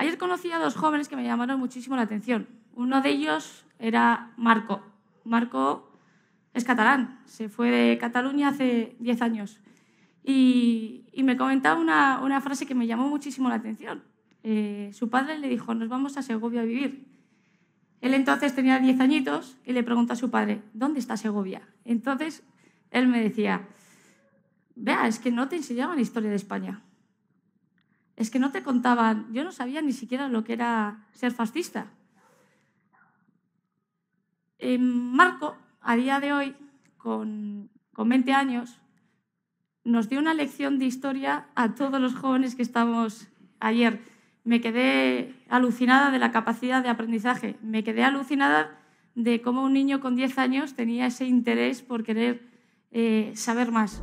Ayer conocí a dos jóvenes que me llamaron muchísimo la atención. Uno de ellos era Marco. Marco es catalán, se fue de Cataluña hace 10 años. Y, me comentaba una, frase que me llamó muchísimo la atención. Eh, su padre le dijo, nos vamos a Segovia a vivir. Él entonces tenía 10 añitos y le preguntó a su padre, ¿dónde está Segovia? Entonces él me decía, vea, es que no te enseñaban historia de España es que no te contaban, yo no sabía ni siquiera lo que era ser fascista. Eh, Marco, a día de hoy, con, 20 años, nos dio una lección de historia a todos los jóvenes que estamos ayer. Me quedé alucinada de la capacidad de aprendizaje, me quedé alucinada de cómo un niño con 10 años tenía ese interés por querer eh, saber más.